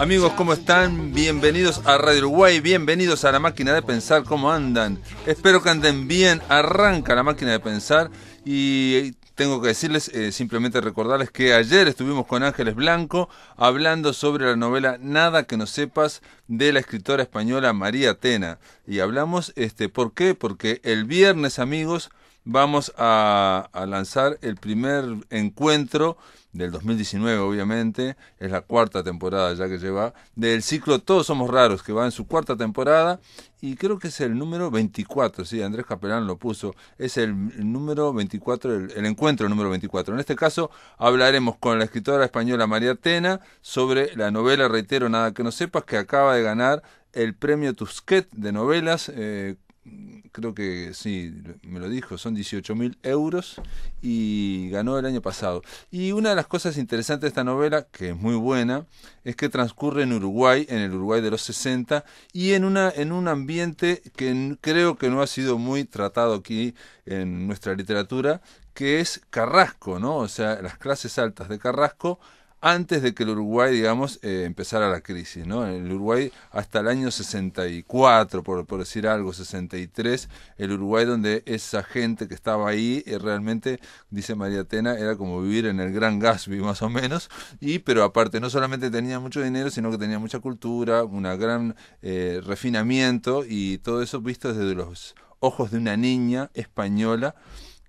Amigos, ¿cómo están? Bienvenidos a Radio Uruguay, bienvenidos a la máquina de pensar, ¿cómo andan? Espero que anden bien, arranca la máquina de pensar y eh, tengo que decirles, eh, simplemente recordarles que ayer estuvimos con Ángeles Blanco hablando sobre la novela Nada que no sepas de la escritora española María Tena. Y hablamos, este, ¿por qué? Porque el viernes, amigos, vamos a, lanzar el primer encuentro del 2019, obviamente, es la cuarta temporada ya que lleva, del ciclo Todos Somos Raros, que va en su cuarta temporada, y creo que es el número 24, sí, Andrés Capelán lo puso, es el número 24, el, encuentro número 24. En este caso hablaremos con la escritora española María Tena sobre la novela, reitero, Nada que no sepas, que acaba de ganar el premio Tusquet de novelas. Eh, creo que sí, me lo dijo, son 18 mil euros y ganó el año pasado. Y una de las cosas interesantes de esta novela, que es muy buena, es que transcurre en Uruguay, en el Uruguay de los 60, y en, una, en un ambiente que creo que no ha sido muy tratado aquí en nuestra literatura, que es Carrasco, ¿no? O sea, las clases altas de Carrasco antes de que el Uruguay, digamos, eh, empezara la crisis, ¿no? El Uruguay hasta el año 64, por, por decir algo, 63, el Uruguay donde esa gente que estaba ahí eh, realmente, dice María Atena, era como vivir en el Gran Gatsby más o menos, y pero aparte no solamente tenía mucho dinero, sino que tenía mucha cultura, un gran eh, refinamiento y todo eso visto desde los ojos de una niña española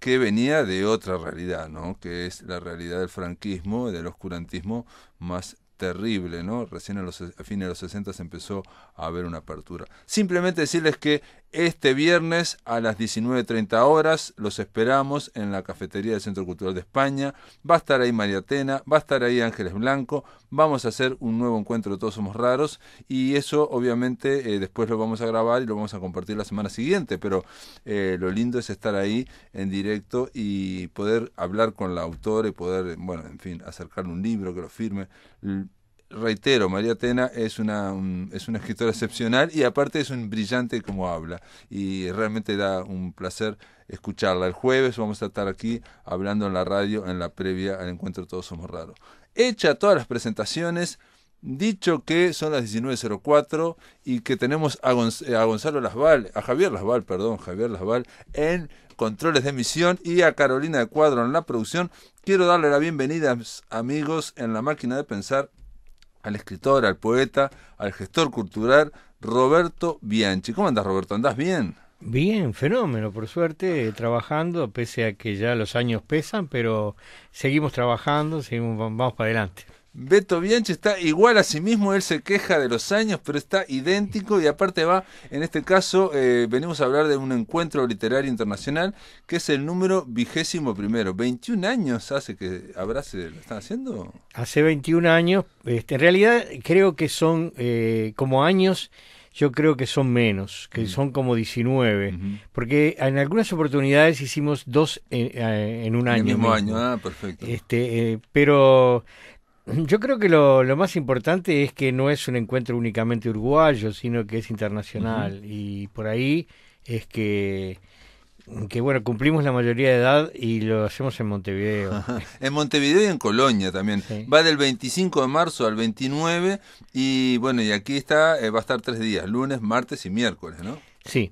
que venía de otra realidad, ¿no? que es la realidad del franquismo, del oscurantismo más terrible, ¿no? Recién a, los, a fines de los 60 empezó a ver una apertura. Simplemente decirles que este viernes a las 19.30 horas. Los esperamos en la cafetería del Centro Cultural de España. Va a estar ahí María Atena, va a estar ahí Ángeles Blanco. Vamos a hacer un nuevo encuentro de Todos Somos Raros y eso obviamente eh, después lo vamos a grabar y lo vamos a compartir la semana siguiente. Pero eh, lo lindo es estar ahí en directo y poder hablar con la autora y poder, bueno, en fin, acercarle un libro que lo firme reitero, María Tena es una, es una escritora excepcional y aparte es un brillante como habla. Y realmente da un placer escucharla. El jueves vamos a estar aquí hablando en la radio en la previa al encuentro Todos Somos Raros. Hecha todas las presentaciones, dicho que son las 19.04 y que tenemos a, eh, a Gonzalo Lasval, a Javier Lasval, perdón, Javier Lasval, en controles de emisión y a Carolina de Cuadro en la producción. Quiero darle la bienvenida, amigos, en la máquina de pensar al escritor, al poeta, al gestor cultural, Roberto Bianchi. ¿Cómo andas, Roberto? ¿Andás bien? Bien, fenómeno, por suerte, trabajando, pese a que ya los años pesan, pero seguimos trabajando, seguimos, vamos para adelante. Beto Bianchi está igual a sí mismo, él se queja de los años, pero está idéntico y aparte va, en este caso, eh, venimos a hablar de un encuentro literario internacional que es el número vigésimo primero. 21 años hace que habrá, se lo están haciendo. Hace 21 años, este, en realidad creo que son eh, como años yo creo que son menos, que mm. son como 19, porque en algunas oportunidades hicimos dos en, eh, un año. el mismo, año, ah, perfecto. Este, pero Yo creo que lo, más importante es que no es un encuentro únicamente uruguayo, sino que es internacional. Y por ahí es que, que, bueno, cumplimos la mayoría de edad y lo hacemos en Montevideo. En Montevideo y en Colonia también. Va del 25 de marzo al 29 y, bueno, y aquí está, eh, va a estar tres días, lunes, martes y miércoles, ¿no? Sí.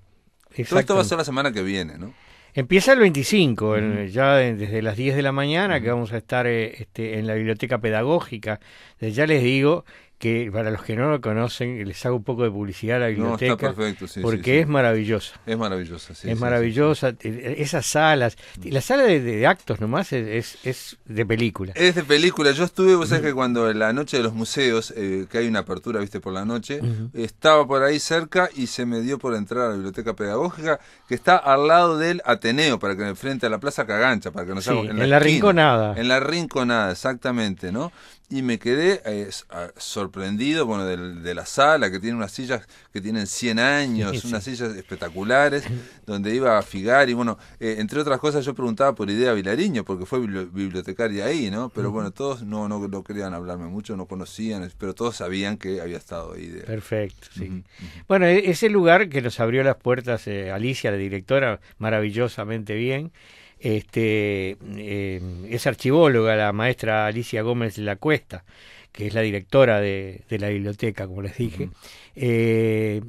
Todo esto va a ser la semana que viene, ¿no? Empieza el 25, ya desde las 10 de la mañana, que vamos a estar eh, este, en la biblioteca pedagógica. Ya les digo, que para los que no lo conocen, les hago un poco de publicidad a la biblioteca. No, está perfecto, sí, porque es maravillosa. Es maravillosa, sí. Es maravillosa. E-, esas salas. Mm. La sala de, actos nomás es, de película. Es de película. Yo estuve, vos sabés que cuando en la noche de los museos, eh, que hay una apertura, viste, por la noche, estaba por ahí cerca y se me dio por entrar a la biblioteca pedagógica, que está al lado del Ateneo, para que frente a la Plaza Cagancha, para que nos hagamos, En, en la, Rinconada. En la Rinconada, exactamente, ¿no? Y me quedé eh, sorprendido sorprendido bueno, de, la sala, que tiene unas sillas que tienen 100 años, unas sillas espectaculares, donde iba a figar y bueno, eh, entre otras cosas yo preguntaba por idea Vilariño, porque fue bibliotecaria ahí, ¿no? Pero bueno, todos no, no, no querían hablarme mucho, no conocían, pero todos sabían que había estado ahí. Perfecto, sí. Bueno, e-, ese lugar que nos abrió las puertas eh, Alicia, la directora, maravillosamente bien este, eh, es archivóloga la maestra Alicia Gómez La Cuesta que es la directora de, la biblioteca, como les dije, eh,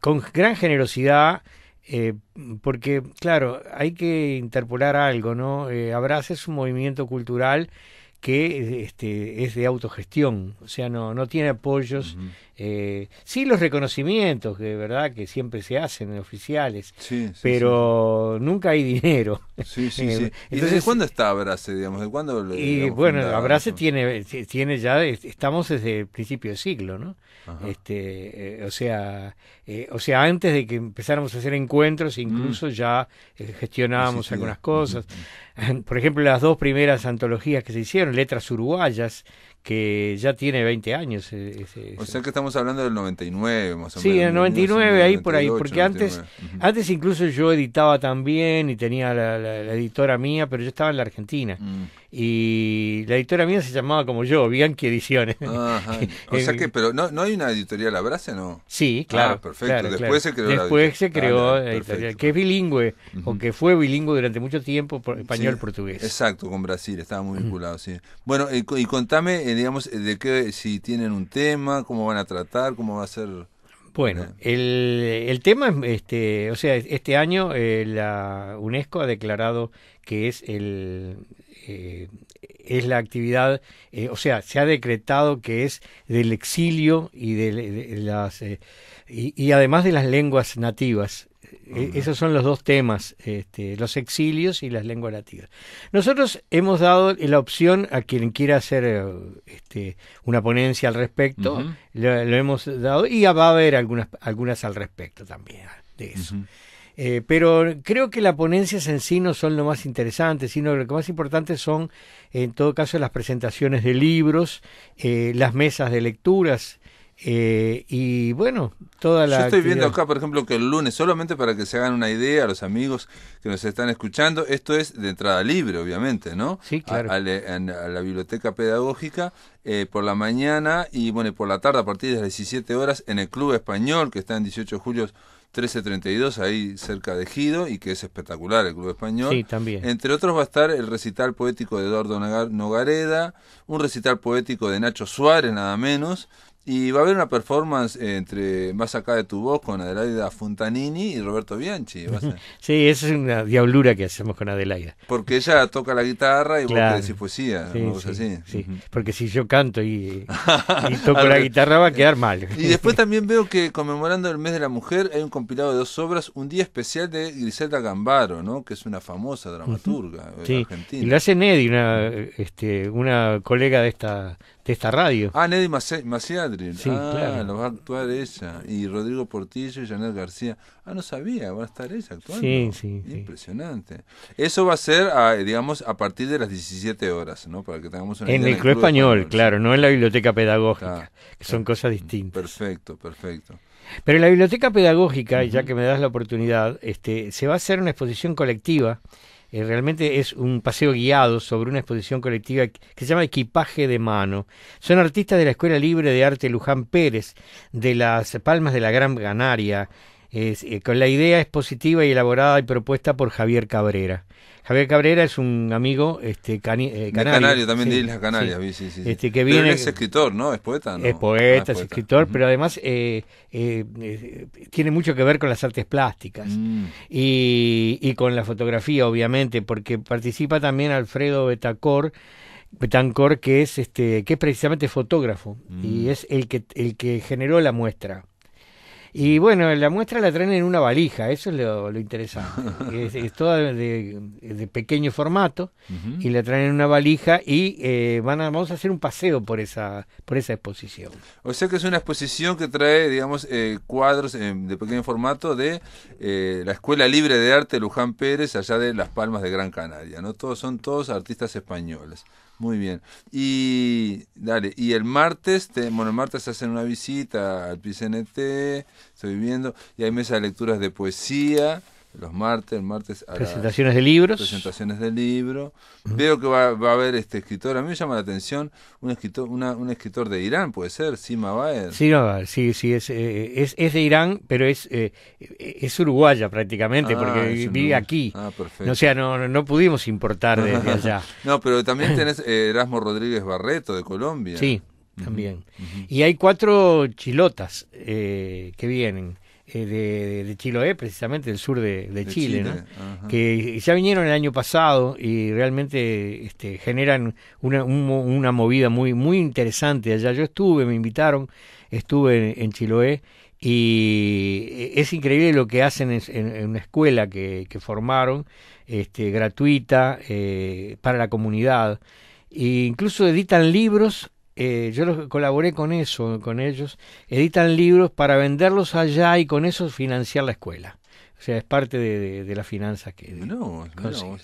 con gran generosidad. Eh, porque, claro, hay que interpolar algo, ¿no? es eh, un movimiento cultural que este, es de autogestión, o sea, no, no tiene apoyos. Eh, sí, los reconocimientos, que verdad que siempre se hacen oficiales, pero nunca hay dinero. Sí, sí, Entonces, ¿Y cuándo está Abrace, digamos? bueno, Abrace tiene, tiene ya, estamos desde el principio del siglo, ¿no? Este, eh, o sea, eh, o sea, antes de que empezáramos a hacer encuentros, mm. incluso ya eh, gestionábamos algunas cosas. Por ejemplo, las dos primeras antologías que se hicieron, Letras Uruguayas, que ya tiene 20 años. Eh, o sea que estamos hablando del 99, más o menos. Sí, el 99, ahí por ahí, porque antes antes incluso yo editaba también y tenía la, editora mía, pero yo estaba en la Argentina. Mm y la editorial mía se llamaba como yo, Bianchi Ediciones. O sea que, pero no, no hay una editorial abrace ¿no? Sí, ah, claro. perfecto. Después se creó Después se creó la editorial, que es bilingüe, aunque o que fue bilingüe durante mucho tiempo, español-portugués. exacto, con Brasil, estaba muy vinculado, sí. Bueno, y, contame, eh, digamos, eh, de qué, si tienen un tema, cómo van a tratar, cómo va a ser... Bueno, el, el tema, este, o sea, este año eh, la UNESCO ha declarado que es el eh, es la actividad, eh, o sea, se ha decretado que es del exilio y de, las y, además de las lenguas nativas eh, esos son los dos temas, este, los exilios y las lenguas nativas Nosotros hemos dado la opción a quien quiera hacer eh, este, una ponencia al respecto, lo, hemos dado y va a haber algunas, algunas al respecto también ah, de eso. Eh, pero creo que las ponencias en sí no son lo más interesante, sino lo que más importante son, en todo caso, las presentaciones de libros, las mesas de lecturas, eh, y bueno, toda la. Yo estoy viendo acá, por ejemplo, que el lunes, solamente para que se hagan una idea a los amigos que nos están escuchando, esto es de entrada libre, obviamente, ¿no? Sí, claro. A, la, biblioteca pedagógica eh, por la mañana y bueno, por la tarde a partir de las 17 horas en el Club Español, que está en 18 de julio 1332, ahí cerca de Gido, y que es espectacular el Club Español. Sí, también. Entre otros va a estar el recital poético de Eduardo Nogareda, un recital poético de Nacho Suárez, nada menos, y va a haber una performance entre Más acá de tu voz con Adelaida Fontanini y Roberto Bianchi. sí, esa es una diablura que hacemos con Adelaida. Porque ella toca la guitarra y vos decís poesía. Porque si yo canto y, toco la guitarra va a quedar mal. y después también veo que conmemorando el mes de la mujer hay un compilado de dos obras, un día especial de Griselda Gambaro, ¿no? que es una famosa dramaturga eh, argentina. Y lo hace Neddy, una, este, una colega de esta, de esta radio. Ah, Neddy Maciel Sí, ah, claro. lo va a actuar ella. Y Rodrigo Portillo y Yanel García. Ah, no sabía, va a estar ella actuando. Sí, sí. Impresionante. Eso va a ser, ah, digamos, a partir de las 17 horas, ¿no? Para que tengamos En el Club Español, claro, no en la Biblioteca Pedagógica, son cosas distintas. Perfecto, perfecto. Pero en la Biblioteca Pedagógica, ya que me das la oportunidad, este, se va a hacer una exposición colectiva eh, realmente es un paseo guiado sobre una exposición colectiva que se llama Equipaje de Mano. Son artistas de la Escuela Libre de Arte Luján Pérez, de las Palmas de la Gran Canaria, es, eh, la idea es positiva y elaborada y propuesta por Javier Cabrera. Javier Cabrera es un amigo este, eh, canario, también de Islas Canarias, este, que viene, pero es escritor, ¿no? Es poeta, Es poeta, es, escritor, pero además eh, tiene mucho que ver con las artes plásticas mm. y, con la fotografía, obviamente, porque participa también Alfredo Betacor. Betancor, que es este, que precisamente fotógrafo y mm. es el que el que generó la muestra. Y bueno, la muestra la traen en una valija, eso es lo, interesante. es, es, toda de, pequeño formato y la traen en una valija y eh, van vamos a hacer un paseo por esa, por esa exposición. O sea que es una exposición que trae, digamos, eh, cuadros eh, de pequeño formato de la Escuela Libre de Arte Luján Pérez, allá de Las Palmas de Gran Canaria, ¿no? Todos son todos artistas españoles. Muy bien. Y dale, y el martes, te, bueno, el martes hacen una visita al PCNT, estoy viendo, y hay mesas de lecturas de poesía los martes, martes presentaciones de libros. Presentaciones de libro. Veo que va, a haber este escritor, a mí me llama la atención un escritor un escritor de Irán, puede ser, Sima Baer. Sí, sí, eh, es, es, de Irán, pero es eh, es uruguaya prácticamente ah, porque vive aquí. Ah, perfecto. O sea, no no pudimos importar desde allá. no, pero también tenés eh, Erasmo Rodríguez Barreto de Colombia. Sí, también. Y hay cuatro chilotas que vienen. Eh, de, de, Chiloé, precisamente del sur de, Chile, que ya vinieron el año pasado y realmente este, generan una, una movida muy, muy interesante allá. Yo estuve, me invitaron, estuve en, Chiloé y e, es increíble lo que hacen en, una escuela que, que formaron, este, gratuita, eh, para la comunidad. E incluso editan libros eh, yo colaboré con eso, con ellos, editan libros para venderlos allá y con eso financiar la escuela. O sea, es parte de, de, la finanza que... no,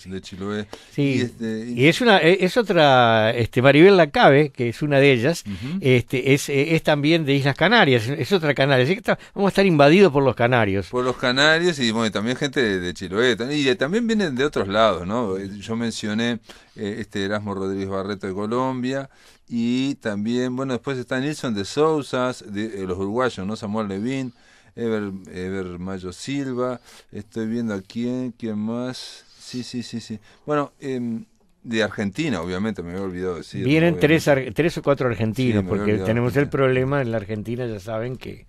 de Chiloé. Este, y, es una e, es otra, este, Maribel Lacabe, que es una de ellas, este es, e, es también de Islas Canarias, es otra canaria. vamos a estar invadidos por los canarios. Por los canarios y también gente de, Chiloé. Y eh, también vienen de otros lados, ¿no? Yo mencioné eh, este Erasmo Rodríguez Barreto de Colombia, y también, bueno, después está Nilson de Sousas, de, eh, los uruguayos, ¿no? Samuel Levin, Ever, Ever Mayo Silva. Estoy viendo a quién, quién más. Sí, sí, sí, sí. Bueno, em, de Argentina, obviamente, me había olvidado decir. Vienen tres, tres o cuatro argentinos, porque tenemos el problema en la Argentina, ya saben que,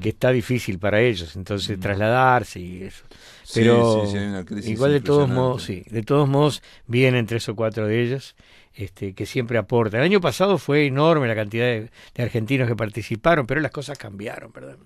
que está difícil para ellos, entonces trasladarse y eso. Pero igual de todos modos, sí, de todos modos vienen tres o cuatro de ellos este, que siempre aporta. El año pasado fue enorme la cantidad de, argentinos que participaron, pero las cosas cambiaron, ¿verdad?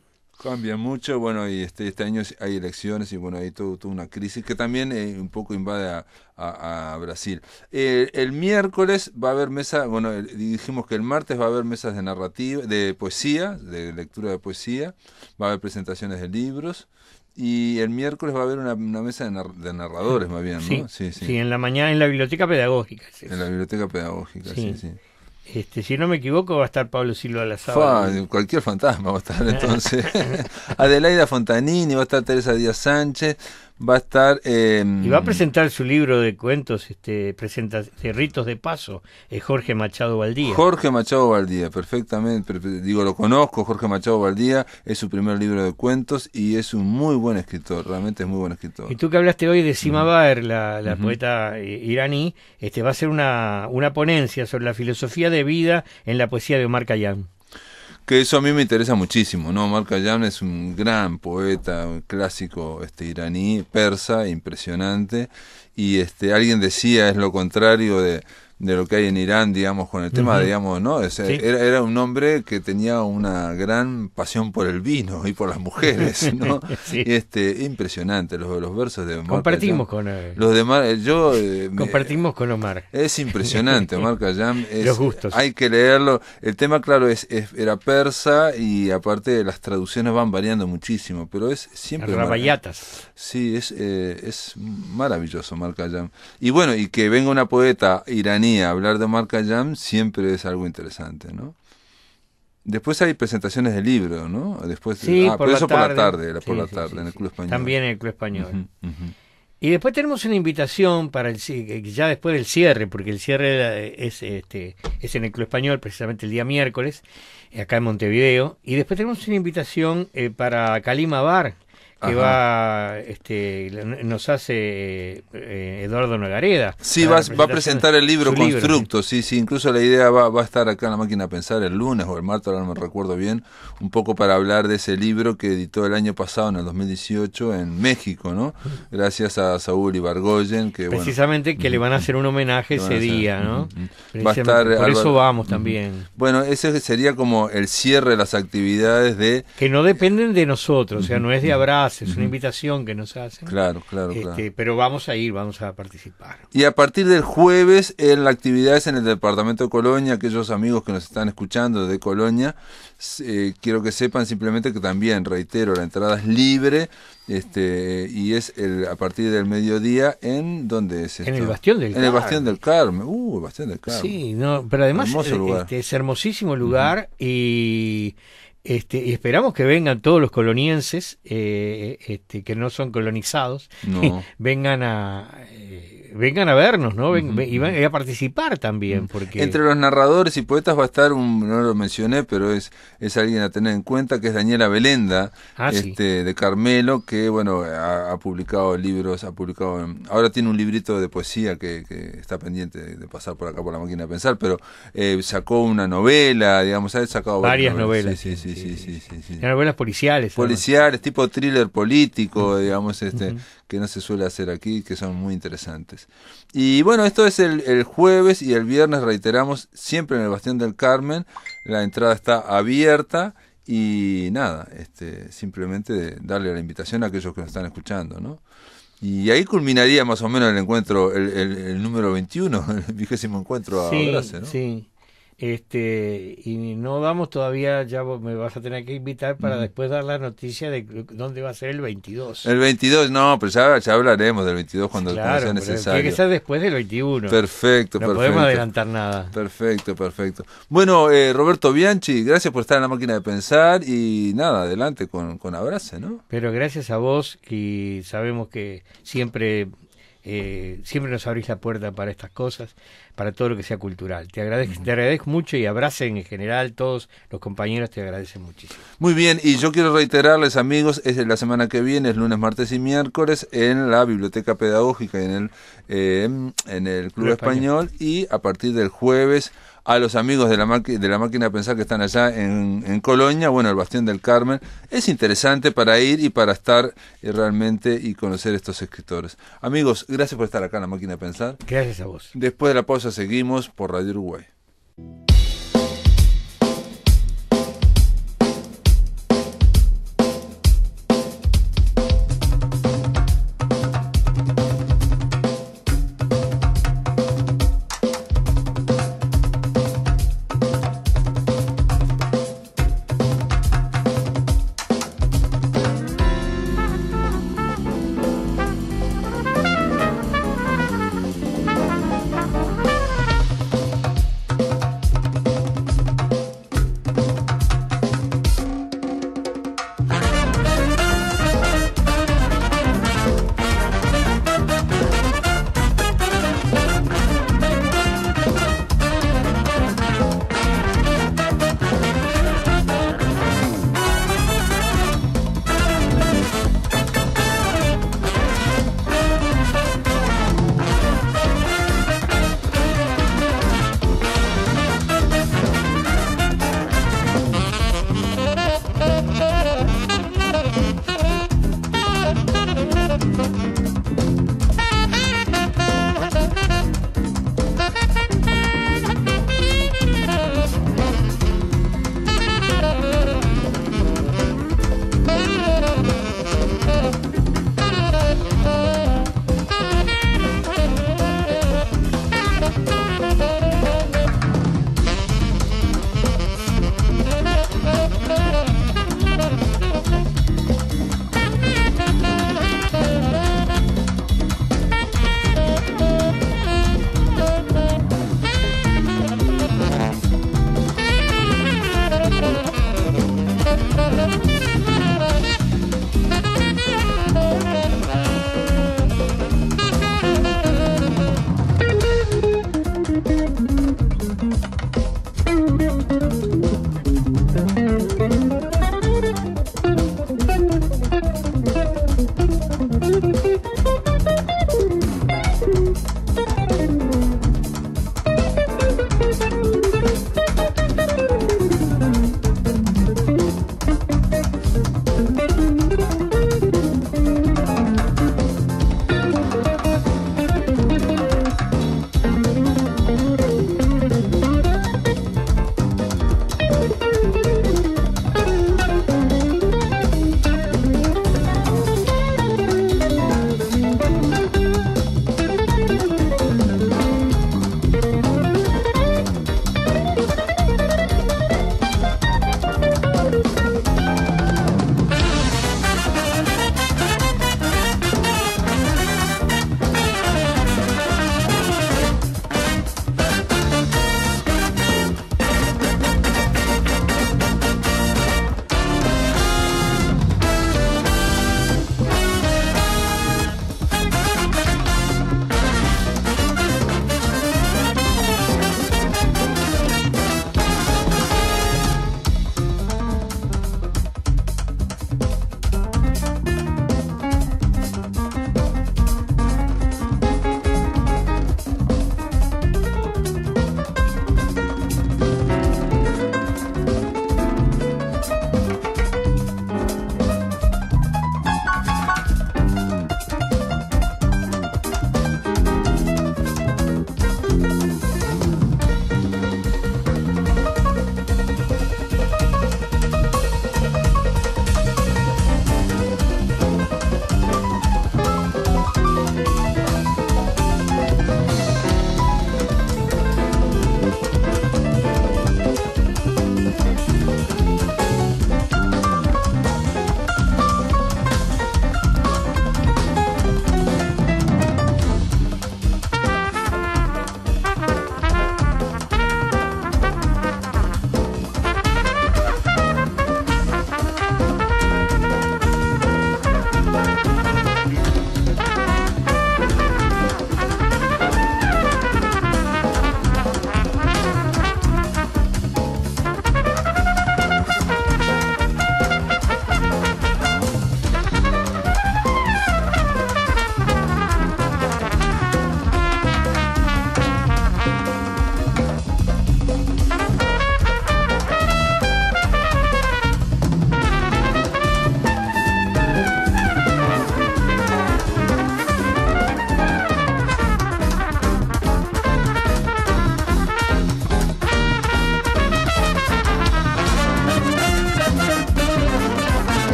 Cambia mucho, bueno, y este, este año hay elecciones y bueno, hay toda una crisis que también eh, un poco invade a, Brasil. Eh, el miércoles va a haber mesa, bueno, dijimos que el martes va a haber mesas de narrativa, de poesía, de lectura de poesía, va a haber presentaciones de libros, y el miércoles va a haber una, mesa de, narradores, ah, más bien, ¿no? Sí, sí, sí. en la mañana en la biblioteca pedagógica. en la biblioteca pedagógica, sí. sí, Este, si no me equivoco, va a estar Pablo Silva Lazaro Cualquier fantasma va a estar entonces. Adelaida Fontanini, va a estar Teresa Díaz Sánchez, va a estar... y va a presentar su libro de cuentos, este, presenta, de ritos de paso, eh, Jorge Machado Valdía. Jorge Machado Valdía, perfectamente, digo, lo conozco, Jorge Machado Valdía, es su primer libro de cuentos y es un muy buen escritor, realmente es muy buen escritor. Y tú que hablaste hoy de Sima Baer, la, poeta eh, iraní, este, va a hacer una, una ponencia sobre la filosofía de vida en la poesía de Omar Khayyam que eso a mí me interesa muchísimo, ¿no? Mark Ayam es un gran poeta, clásico este, iraní, persa, impresionante, y este, alguien decía, es lo contrario de de lo que hay en Irán, digamos, con el tema, digamos, ¿no? era, un hombre que tenía una gran pasión por el vino y por las mujeres, ¿no? y este, impresionante, los, los versos de Omar. Compartimos con los eh, yo eh, Compartimos con Omar. Es impresionante, Omar Es, los Hay que leerlo. El tema, claro, es, era persa y aparte las traducciones van variando muchísimo, pero es siempre... Rabayatas. Sí, es, eh, es maravilloso Omar Y bueno, y que venga una poeta iraní hablar de marca Jam siempre es algo interesante, ¿no? Después hay presentaciones de libro, ¿no? Después, ah, eso por la tarde, en el Club Español. También en el Club Español. Y después tenemos una invitación para el eh, ya después del cierre, porque el cierre es este es en el Club Español precisamente el día miércoles eh, acá en Montevideo y después tenemos una invitación eh, para Calima Bar que va, este, nos hace eh, Eduardo Nogareda. Sí, va, va, a presentar el libro Constructo, ¿sí? sí, incluso la idea va, a estar acá en la máquina a pensar el lunes o el martes, ahora no me recuerdo bien, un poco para hablar de ese libro que editó el año pasado, en el 2018, en México, ¿no? Gracias a Saúl Ibargoyen. Que, Precisamente que le van a hacer un homenaje ese día, ¿no? por eso vamos también. Bueno, ese sería como el cierre de las actividades de... Que no dependen de nosotros, o sea, no es de abrazo es una invitación que nos hacen. Claro, este, claro, Pero vamos a ir, vamos a participar. Y a partir del jueves, en la actividad es en el departamento de Colonia, aquellos amigos que nos están escuchando de Colonia, eh, quiero que sepan simplemente que también, reitero, la entrada es libre este y es el, a partir del mediodía en dónde es esto? en el Bastión del uh, el Bastión del Carmen uh Bastión del Carmen sí pero además eh, este, es hermosísimo lugar y este, y esperamos que vengan todos los colonienses eh, este, que no son colonizados, vengan a, eh, vengan a vernos, ¿no? Y a participar también. Porque... Entre los narradores y poetas va a estar, un, no lo mencioné, pero es, es alguien a tener en cuenta, que es Daniela Belenda, ah, este, de Carmelo, que bueno, ha, publicado libros, ha publicado, ahora tiene un librito de poesía que, está pendiente de, pasar por acá por la máquina de pensar, pero eh, sacó una novela, digamos, ha sacado varias, novelas. novelas. Sí, sí, sí, sí, Novelas policiales. Policiales, tipo thriller político, digamos, este, que no se suele hacer aquí, que son muy interesantes. Y bueno, esto es el, jueves y el viernes, reiteramos, siempre en el Bastión del Carmen. La entrada está abierta y nada, este, simplemente darle la invitación a aquellos que nos están escuchando, ¿no? Y ahí culminaría más o menos el encuentro, el, número 21, el vigésimo encuentro a este, y no vamos todavía, ya me vas a tener que invitar para después dar la noticia de dónde va a ser el 22. El 22, no, pero pues ya, hablaremos del 22 cuando, sea necesario. Tiene que ser después del 21. Perfecto, perfecto. no podemos adelantar nada. Perfecto, perfecto. Bueno, eh, Roberto Bianchi, gracias por estar en la máquina de pensar y nada, adelante con, con ¿no? Pero gracias a vos y sabemos que siempre eh, siempre nos abrís la puerta para estas cosas, para todo lo que sea cultural. Te agradezco, te agradezco mucho y abracen en general todos los compañeros, te agradecen muchísimo. Muy bien, y yo quiero reiterarles amigos, es la semana que viene, es lunes, martes y miércoles, en la Biblioteca Pedagógica, en el, eh, en el Club, Español, y a partir del jueves a los amigos de la, de la máquina de pensar que están allá en, Colonia, bueno, el Bastión del Carmen. Es interesante para ir y para estar eh, realmente y conocer estos escritores. Amigos, gracias por estar acá en la máquina de pensar. Gracias a vos. Después de la pausa seguimos por Radio Uruguay.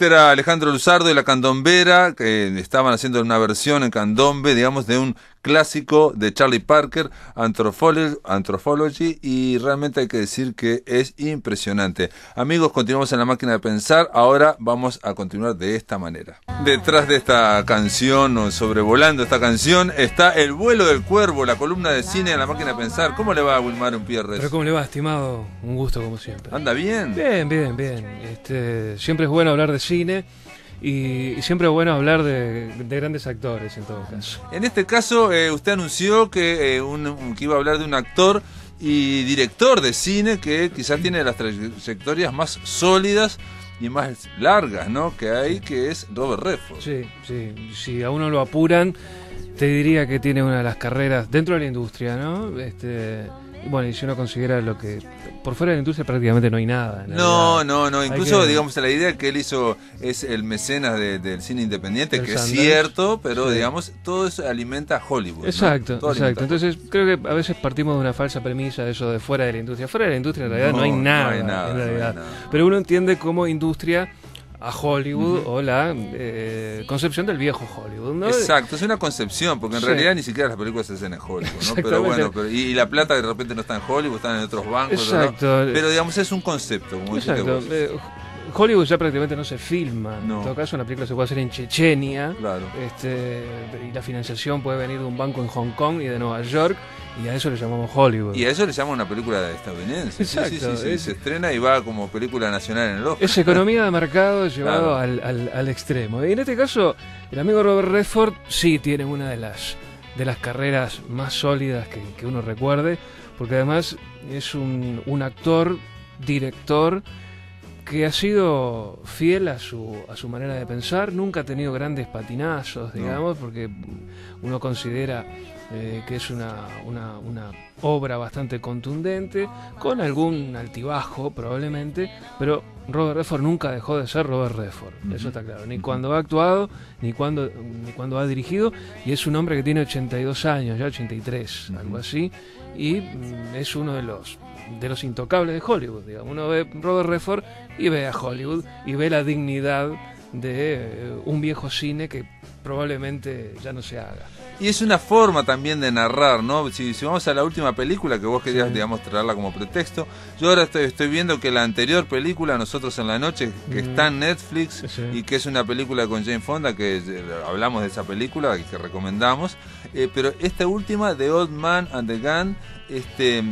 Este era Alejandro Luzardo y la Candombera, que estaban haciendo una versión en Candombe, digamos, de un clásico de Charlie Parker, Anthropology, y realmente hay que decir que es impresionante. Amigos, continuamos en la máquina de pensar, ahora vamos a continuar de esta manera. Detrás de esta canción o sobrevolando esta canción está El vuelo del cuervo, la columna de cine en la máquina de pensar. ¿Cómo le va a Wilmar un Pero ¿cómo le va, estimado? Un gusto como siempre. ¿Anda bien? Bien, bien, bien. Este, siempre es bueno hablar de cine y, siempre es bueno hablar de, grandes actores en todo caso. En este caso, eh, usted anunció eh, que, iba a hablar de un actor y director de cine que quizás tiene las trayectorias más sólidas y más largas, ¿no? Que hay, que es Robert Redford. Sí, sí. Si a uno lo apuran, te diría que tiene una de las carreras dentro de la industria, ¿no? Este, bueno, y si uno considera lo que por fuera de la industria prácticamente no hay nada. No, no, no. Incluso, digamos, la idea que él hizo es el mecenas del cine independiente, que es cierto, pero, digamos, todo eso alimenta a Hollywood. Exacto, exacto. Entonces, creo que a veces partimos de una falsa premisa de eso de fuera de la industria. Fuera de la industria, en realidad, no, hay nada. nada, Pero uno entiende cómo industria a Hollywood o la eh, concepción del viejo Hollywood. ¿no? Exacto, es una concepción, porque en realidad ni siquiera las películas se hacen en Hollywood. ¿no? Pero y, la plata de repente no está en Hollywood, está en otros bancos. Exacto. Pero digamos, es un concepto. Como Exacto. Eh, Hollywood ya prácticamente no se filma. En todo caso, una película se puede hacer en Chechenia. Claro. Este, y la financiación puede venir de un banco en Hong Kong y de Nueva York. Y a eso le llamamos Hollywood. Y a eso le llamamos una película estadounidense. sí, sí, sí, Se estrena y va como película nacional en el Oscar. Es economía de mercado llevado al, al, extremo. Y en este caso, el amigo Robert Redford sí tiene una de las, de las carreras más sólidas que, uno recuerde, porque además es un, actor, director, que ha sido fiel a su, a su manera de pensar, nunca ha tenido grandes patinazos, digamos, porque uno considera eh, que es una, una, obra bastante contundente, con algún altibajo probablemente, pero Robert Redford nunca dejó de ser Robert Redford, eso está claro, ni cuando ha actuado, ni cuando, ni cuando ha dirigido, y es un hombre que tiene 82 años, ya 83, algo así, y mm, es uno de los de los intocables de Hollywood, digamos. uno ve Robert Redford y ve a Hollywood y ve la dignidad de eh, un viejo cine que probablemente ya no se haga. Y es una forma también de narrar, ¿no? Si, vamos a la última película que vos querías, digamos, traerla como pretexto, yo ahora estoy, estoy, viendo que la anterior película, Nosotros en la Noche, que está en Netflix y que es una película con Jane Fonda, que eh, hablamos de esa película, que recomendamos, eh, pero esta última, The Old Man and the Gun, este,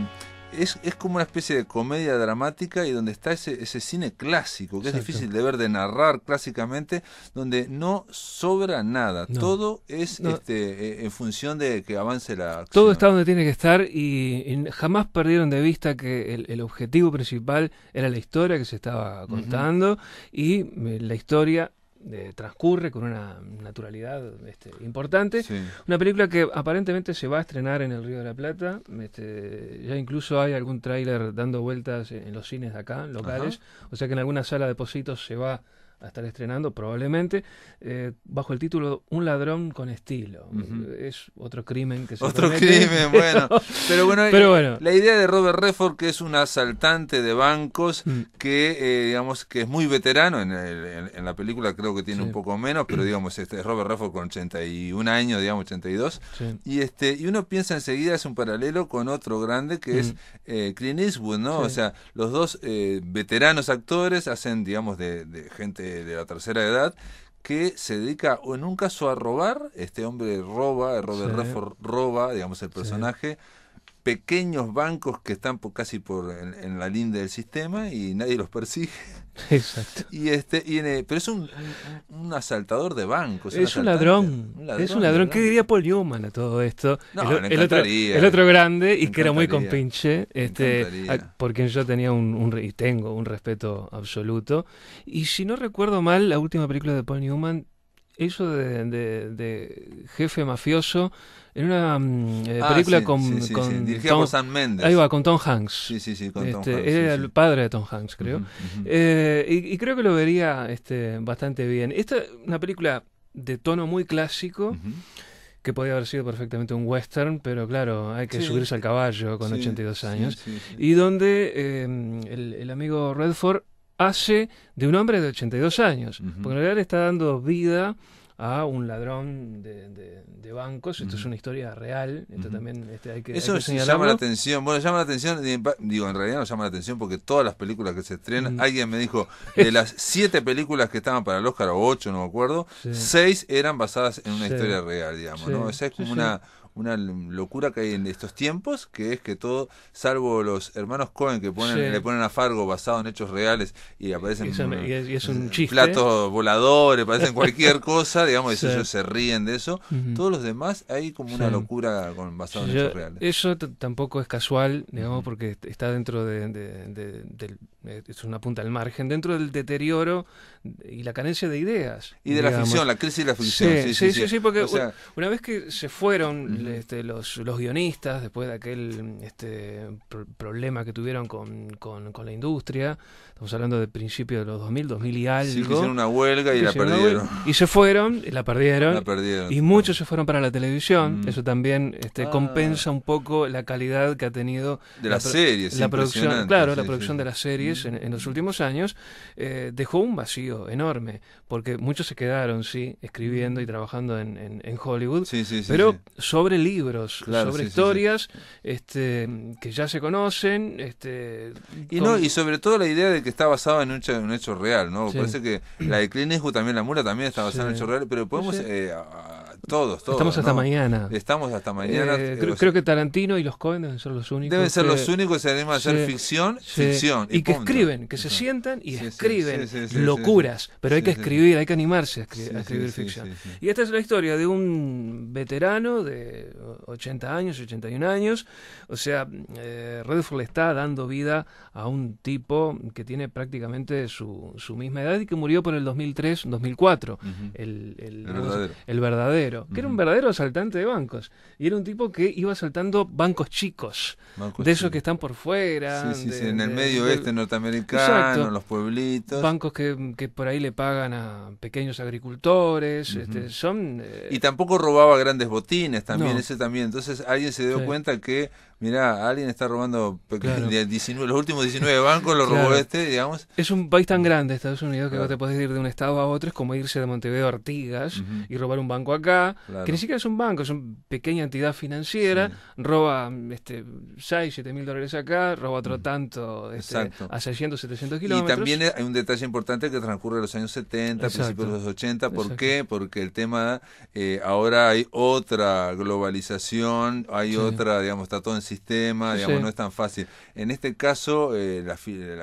es, es como una especie de comedia dramática y donde está ese, ese cine clásico, que es difícil de ver, de narrar clásicamente, donde no sobra nada. Todo es este, eh, en función de que avance la Todo está donde tiene que estar y, jamás perdieron de vista que el, objetivo principal era la historia que se estaba contando y eh, la historia transcurre con una naturalidad este, importante. Una película que aparentemente se va a estrenar en el Río de la Plata. Este, ya incluso hay algún tráiler dando vueltas en, los cines de acá, locales. O sea que en alguna sala de Positos se va a estar estrenando probablemente, eh, bajo el título Un ladrón con estilo. Es otro crimen que se Otro crimen, bueno. Pero bueno, la idea de Robert Redford, que es un asaltante de bancos, mm. que eh, digamos que es muy veterano, en, la película creo que tiene un poco menos, pero digamos, este Robert Redford con 81 años, digamos 82, y este y uno piensa enseguida, es un paralelo con otro grande que es mm. eh, Clint Eastwood, ¿no? O sea, los dos eh, veteranos actores hacen, digamos, de, de gente de la tercera edad que se dedica, o en un caso a robar, este hombre roba, Robert roba, digamos, el personaje pequeños bancos que están casi por en, la línea del sistema y nadie los persigue. Exacto. Y este, y eh, pero es un, asaltador de bancos. Es un, ladrón, Es un ladrón. ¿Qué diría Paul Newman a todo esto? No, el, otro, el otro grande y que era muy compinche, este, porque por quien yo tenía un, y tengo un respeto absoluto. Y si no recuerdo mal, la última película de Paul Newman, eso de, de jefe mafioso en una mm, eh, ah, película con, con Tom, Ahí va, con Tom Hanks. Sí, sí, sí, Tom este, Hanks. Era el padre de Tom Hanks, creo. Eh, y, creo que lo vería este, bastante bien. Esta es una película de tono muy clásico. que podía haber sido perfectamente un western, pero claro, hay que subirse al caballo con 82 años. y donde em, el, amigo Redford hace de un hombre de 82 años, porque en realidad le está dando vida a un ladrón de, bancos. Esto es una historia real. Esto también este, hay que Eso llama la atención. Bueno, llama la atención. Digo, en realidad no llama la atención porque todas las películas que se estrenan, mm. alguien me dijo, de las siete películas que estaban para el Oscar, o ocho, no me acuerdo, seis eran basadas en una historia real, digamos. ¿no? Esa es como una una locura que hay en estos tiempos, que es que todo, salvo los hermanos Cohen que ponen, le ponen a Fargo basado en hechos reales y aparecen eh, platos voladores, aparecen cualquier cosa, digamos, y ellos se ríen de eso. Todos los demás hay como una locura con, basado en hechos reales. Eso tampoco es casual, digamos, porque está dentro de, eh, es una punta al margen, dentro del deterioro y la carencia de ideas. Y de la ficción, la crisis de la ficción. Sí, sí, sí, porque una vez que se fueron este, los, los, guionistas, después de aquel este, problema que tuvieron con, la industria, estamos hablando de principio de los 2000, 2000 y algo. Sí, hicieron una huelga y la perdieron. Y se fueron, y la perdieron. Y muchos se fueron para la televisión. Eso también este, ah. compensa un poco la calidad que ha tenido... De las la series, la producción Claro, la producción de las series en, los últimos años eh, dejó un vacío enorme, porque muchos se quedaron, sí, escribiendo y trabajando en, Hollywood, sí, sí, pero sobre libros, sobre historias Este, que ya se conocen. Este, y, no, y sobre todo la idea de que está basada en un hecho, un hecho real, ¿no? Parece que la de Clint también la Mula, también está basada en un hecho real, pero podemos... Todos, todos. Estamos hasta mañana. Estamos hasta mañana. Eh, eh, creo, que Tarantino y los jóvenes deben ser los únicos. Deben ser los únicos que se animan a hacer ficción, Y, que escriben, que se sientan y escriben locuras. Pero hay que escribir, hay que animarse a, escribir ficción. Y esta es la historia de un veterano de 80 años, 81 años. O sea, eh, Redford le está dando vida a un tipo que tiene prácticamente su, misma edad y que murió por el 2003, 2004. el, El verdadero que era un verdadero asaltante de bancos. Y era un tipo que iba asaltando bancos chicos, de esos que están por fuera. en el medio este oeste norteamericano, los pueblitos. Bancos que, por ahí le pagan a pequeños agricultores. Este, son, eh, Y tampoco robaba grandes botines también, ese también. Entonces alguien se dio cuenta que mirá, alguien está robando los últimos 19 bancos, los robó este, digamos. Es un país tan grande, Estados Unidos, que no te puedes ir de un estado a otro, es como irse de Montevideo a Artigas y robar un banco acá, que ni siquiera es un banco, es una pequeña entidad financiera, roba este, 6, 7 mil dólares acá, roba otro mm. tanto este, a 600, 700 kilómetros. Y también hay un detalle importante que transcurre en los años 70, principios de los 80, ¿por qué? Porque el tema, eh, ahora hay otra globalización, hay otra, digamos, está todo en sistema, digamos, no es tan fácil. En este caso, eh,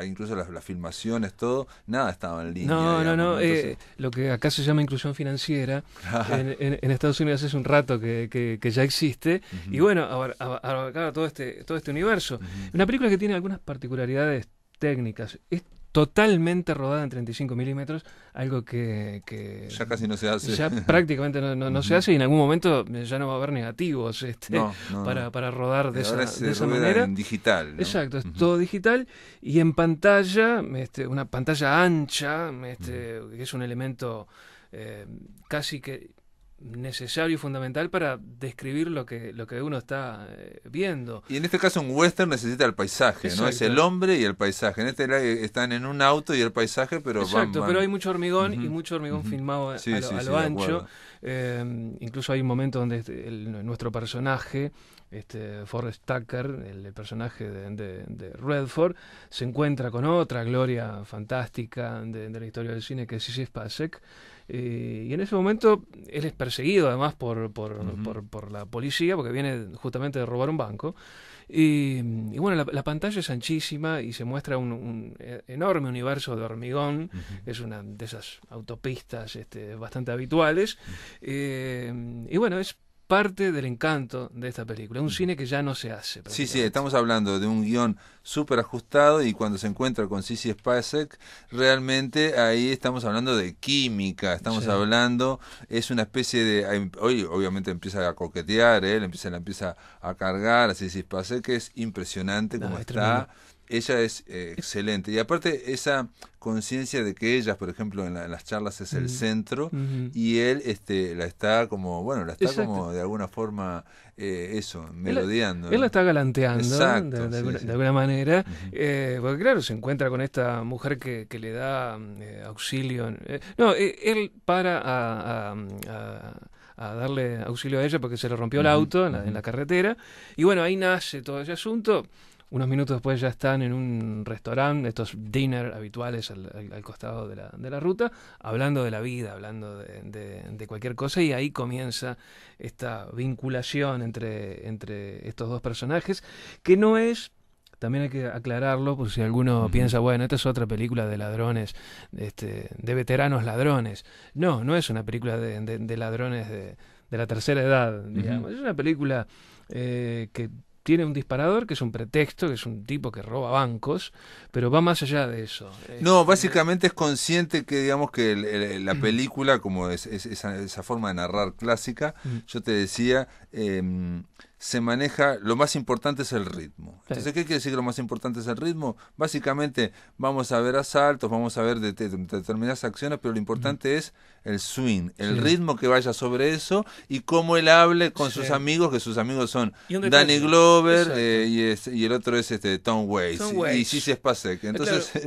incluso las, filmaciones, todo, nada estaba en línea. No, no, no. Eh, lo que acá se llama inclusión financiera, en, Estados Unidos hace un rato que, ya existe. Y bueno, abarcaba todo este, todo este universo. Una película que tiene algunas particularidades técnicas. Es totalmente rodada en 35 milímetros, algo que, Ya casi no se hace. Ya prácticamente no, se hace y en algún momento ya no va a haber negativos este, para, rodar de esa, de esa manera. En digital. Exacto, es todo digital y en pantalla, este, una pantalla ancha, este, que es un elemento eh, casi que necesario y fundamental para describir lo que, lo que uno está eh, viendo. Y en este caso un western necesita el paisaje, ¿no? Es el hombre y el paisaje. En este están en un auto y el paisaje, pero... Exacto, pero hay mucho hormigón y mucho hormigón filmado a, lo, ancho. Em, incluso hay un momento donde este, nuestro personaje, este Forrest Tucker, el, personaje de, Redford, se encuentra con otra gloria fantástica de, la historia del cine que es Sissy Spacek eh, y en ese momento él es perseguido además por, por, la policía porque viene justamente de robar un banco. Y, bueno, la, pantalla es anchísima y se muestra un, enorme universo de hormigón, es una de esas autopistas este, bastante habituales. Eh, y bueno, es parte del encanto de esta película. Un cine que ya no se hace. Sí, sí, estamos hablando de un guión súper ajustado y cuando se encuentra con Sissy Spacek, realmente ahí estamos hablando de química, estamos hablando, es una especie de... Hoy obviamente empieza a coquetear, él ¿eh? empieza, la empieza a cargar a Sissy Spacek, que es impresionante como está ella es eh, excelente. Y aparte, esa conciencia de que ella, por ejemplo, en, las charlas es el mm. centro y él este, la está como, bueno, la está como de alguna forma, eh, eso, melodeando. Él, la está galanteando de, alguna, manera, eh, porque claro, se encuentra con esta mujer que, que le da auxilio. no, él para a, darle auxilio a ella porque se le rompió el auto en la, en la carretera. Y bueno, ahí nace todo ese asunto. Unos minutos después ya están en un restaurante, estos dinner habituales al, costado de la, ruta, hablando de la vida, hablando de, cualquier cosa, y ahí comienza esta vinculación entre, entre estos dos personajes, que no es también hay que aclararlo, por pues si alguno piensa, bueno, esta es otra película de ladrones, este, de veteranos ladrones. No, no es una película de, ladrones de, de, la tercera edad, Es una película eh, que tiene un disparador que es un pretexto, que es un tipo que roba bancos, pero va más allá de eso. No, este, básicamente es consciente que digamos que la mm. película, como es, esa, forma de narrar clásica, mm. yo te decía... Em, se maneja, lo más importante es el ritmo. Entonces, ¿qué quiere decir que lo más importante es el ritmo? Básicamente vamos a ver asaltos, vamos a ver determinadas acciones, pero lo importante es el swing, el ritmo que vaya sobre eso y cómo él hable con sus amigos, que sus amigos son Danny Glover eh, y, y, el otro es este Tom Waits y Sissy Spacek. Eh, Entonces, es,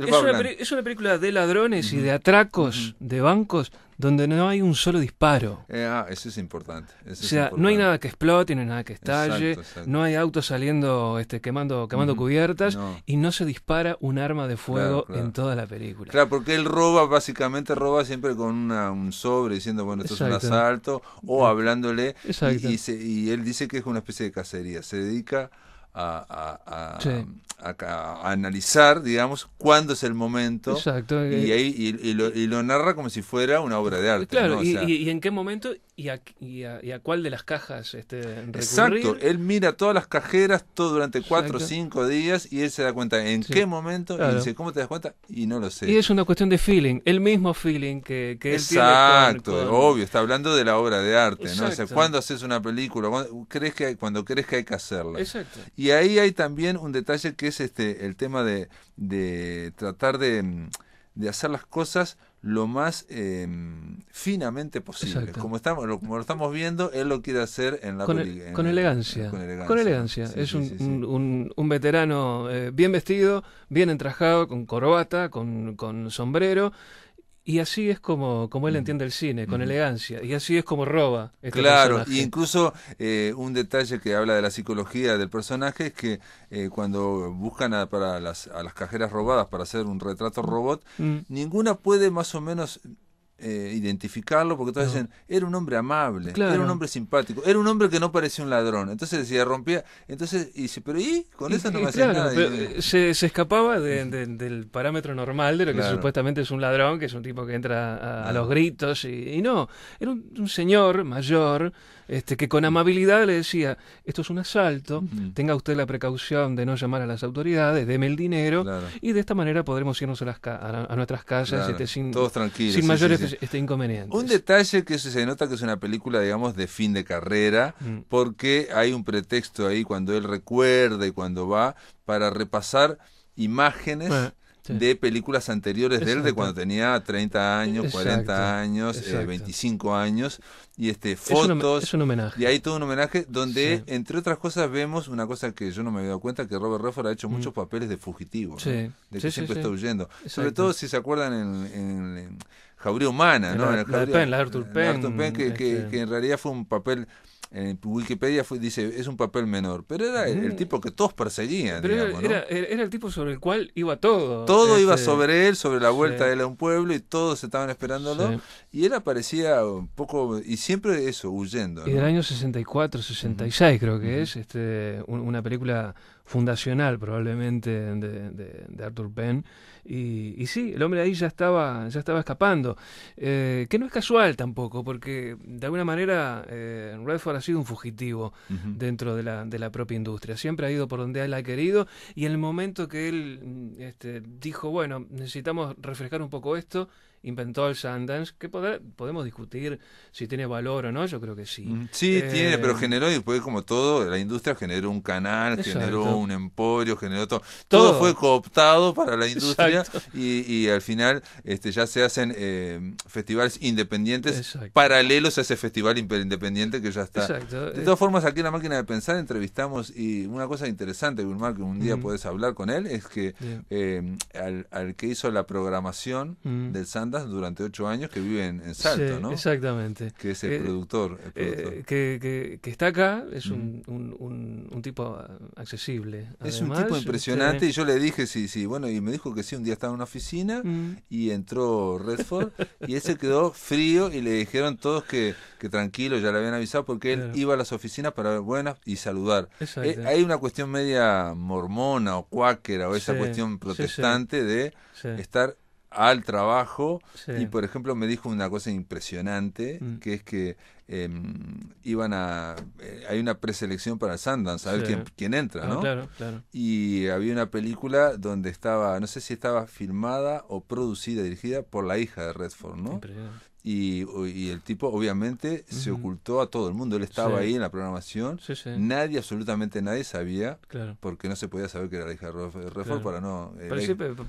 una, película de ladrones y de atracos de bancos donde no hay un solo disparo. Eh, ah, eso es importante. o sea, no hay nada que explote, no hay nada que estalle, no hay autos saliendo, este, quemando, quemando cubiertas y no se dispara un arma de fuego en toda la película. Claro, porque él roba, básicamente roba siempre con un sobre diciendo, bueno, esto es un asalto, o hablándole, y, y él dice que es una especie de cacería, se dedica a, a, analizar, digamos, cuándo es el momento. Eh, y, y, lo, y lo, narra como si fuera una obra de arte. Claro, y, en qué momento y a, cuál de las cajas este, Exacto, él mira todas las cajeras todo durante cuatro o cinco días y él se da cuenta en qué momento y dice, ¿cómo te das cuenta? Y no lo sé. Y es una cuestión de feeling, el mismo feeling que, que él Exacto, obvio, está hablando de la obra de arte, ¿no? O ¿cuándo haces una película? crees que cuando crees que hay que hacerla. Exacto. Y y ahí hay también un detalle que es este el tema de, tratar mm, de, hacer las cosas lo más em, finamente posible. Como estamos, lo, como estamos viendo, él lo quiere hacer en la con, elegancia. Con elegancia. es un, veterano eh, bien vestido, bien entrajado, con corbata, con, con sombrero. Y así es como, como él mm. entiende el cine, con mm. elegancia. Y así es como roba. Este claro, incluso eh, un detalle que habla de la psicología del personaje es que eh, cuando buscan a, para las, a las cajeras robadas para hacer un retrato mm. robot, ninguna puede más o menos eh, identificarlo porque todos dicen, era un hombre amable, era un hombre simpático, era un hombre que no parecía un ladrón. Entonces decía, rompía. Entonces, y dice, pero ¿y? Con eso no me nada. Eh, se, escapaba del parámetro normal de lo que supuestamente es un ladrón, que es un tipo que entra a, los gritos, y, no, era un señor mayor este, que con amabilidad le decía, esto es un asalto, tenga usted la precaución de no llamar a las autoridades, deme el dinero, y de esta manera podremos irnos a, las a, nuestras casas este, sin, mayores Este, inconvenientes. Un detalle que se nota que es una película, digamos, de fin de carrera, mm. porque hay un pretexto ahí cuando él recuerda y cuando va para repasar imágenes. Eh de películas anteriores de él, de cuando tenía 30 años, 40 años, 25 eh, años, y este fotos. Es Y ahí todo un homenaje donde, entre otras cosas, vemos una cosa que yo no me había dado cuenta, que Robert Redford ha hecho mm. muchos papeles de fugitivo, de que siempre está huyendo. Sobre todo si se acuerdan en, en, Humana, ¿no? En Arthur Penn. Arthur Penn este que en realidad fue un papel en Wikipedia fue, dice es un papel menor, pero era el, mm. tipo que todos perseguían. era, el tipo sobre el cual iba todo. Todo iba este, sobre él, sobre la vuelta de él a un pueblo y todos estaban esperándolo. Y él aparecía un poco, y siempre eso, huyendo. Y del año 64, 66 creo que es, este, una película fundacional probablemente de, de Arthur Penn. Y, sí, el hombre ahí ya estaba, ya estaba escapando. Eh, que no es casual tampoco, porque de alguna manera eh, Redford ha sido un fugitivo dentro de la, de la, propia industria. Siempre ha ido por donde él ha querido y en el momento que él mm, este, dijo, bueno, necesitamos refrescar un poco esto, inventó el Sundance, que podemos discutir si tiene valor o no, yo creo que sí. Mm, sí, tiene, pero eh, generó, y después como todo, la industria generó un canal, generó un emporio, generó Todo, todo fue cooptado para la industria y, al final este, ya se hacen eh, festivales independientes paralelos a ese festival independiente que ya está. De todas formas, aquí en la máquina de pensar entrevistamos y una cosa interesante, Wilmar, que un día puedes hablar con él, es que eh, al, que hizo la programación del Sandas durante ocho años, que vive en, Salto, ¿no? Exactamente. Que es el eh, productor. Que, está acá, es un, un, tipo accesible. es un tipo impresionante y yo le dije, sí, sí, bueno, y me dijo que sí un estaba en una oficina mm. y entró Redford y ese quedó frío y le dijeron todos que, tranquilo, ya le habían avisado porque él iba a las oficinas para ver buenas y saludar. Eh, hay una cuestión media mormona o cuáquera o esa cuestión protestante de estar al trabajo y por ejemplo me dijo una cosa impresionante mm. que es que Em, iban a. Eh, hay una preselección para Sundance, a ver quién, entra, ah, ¿no? claro, claro. Y había una película donde estaba, no sé si estaba filmada o producida, dirigida por la hija de Redford, ¿no? Y, el tipo obviamente se ocultó a todo el mundo. Él estaba ahí en la programación. Nadie, absolutamente nadie sabía, porque no se podía saber que era la hija de para no...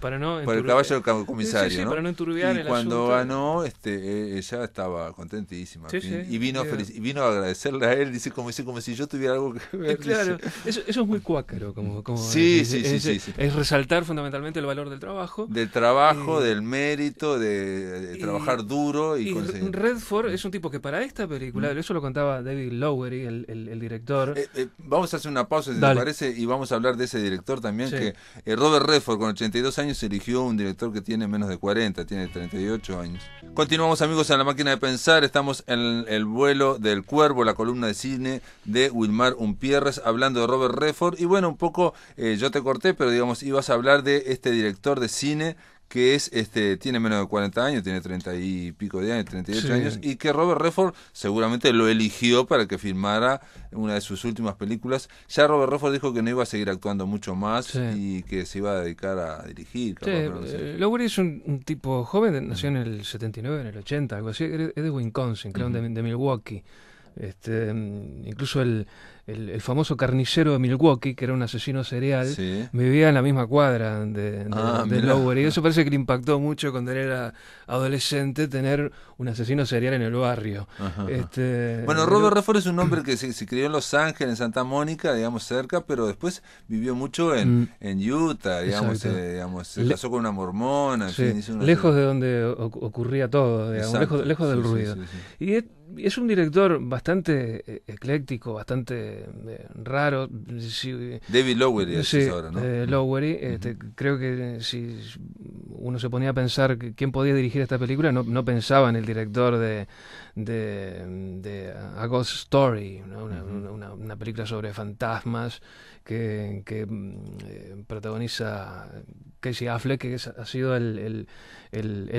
para, no el caballo del comisario. y cuando ganó, este, e, ella estaba contentísima. Y, vino vino a agradecerle a él, dice como, como si yo tuviera algo que ver. Eh, claro, eso, es muy cuácaro. Como, como es, resaltar fundamentalmente el valor del trabajo. Del trabajo, eh, del mérito, de, de trabajar duro y y Redford es mm. un tipo que para esta película, mm. eso lo contaba David Lowery, el, director. Eh, eh, vamos a hacer una pausa, si te parece, y vamos a hablar de ese director también, que eh, Robert Redford con 82 años eligió un director que tiene menos de 40, tiene 38 años. Continuamos amigos en la máquina de pensar, estamos en el vuelo del cuervo, la columna de cine de Wilmar Unpierres, hablando de Robert Redford. Y bueno, un poco yo te corté, pero digamos, ibas a hablar de este director de cine que es este tiene menos de 40 años, tiene 30 y pico de años, 38 años, y que Robert Redford seguramente lo eligió para que filmara una de sus últimas películas. Ya Robert Redford dijo que no iba a seguir actuando mucho más y que se iba a dedicar a dirigir. Sí, eh, Lowry es un, tipo joven, nació en el 79, en el 80, algo así, es de Wisconsin, creo, de, de Milwaukee. Este, mm, incluso el, el, famoso carnicero de Milwaukee, que era un asesino serial, vivía en la misma cuadra de, de, ah, Lower. Y eso parece que le impactó mucho cuando era adolescente tener un asesino serial en el barrio. Este, bueno, Robert Redford es un hombre que se, crió en Los Ángeles, en Santa Mónica, digamos cerca, pero después vivió mucho en, mm. en Utah, digamos, eh, se casó con una mormona. lejos de donde ocurría todo, lejos, lejos del ruido. Y es un director bastante eh, ecléctico, bastante eh, raro. David Lowery, eh, este, creo que eh, si uno se ponía a pensar quién podía dirigir esta película, no, pensaba en el director de, de, A Ghost Story, una, película sobre fantasmas que, que mm, eh, protagoniza Casey Affleck, que ha sido el,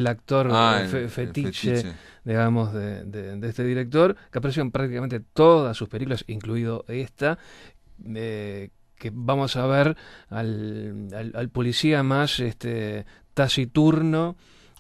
actor ah, eh, fetiche, digamos, de, este director, que apareció en prácticamente todas sus películas, incluido esta, eh, que vamos a ver al, al, al policía más este, taciturno,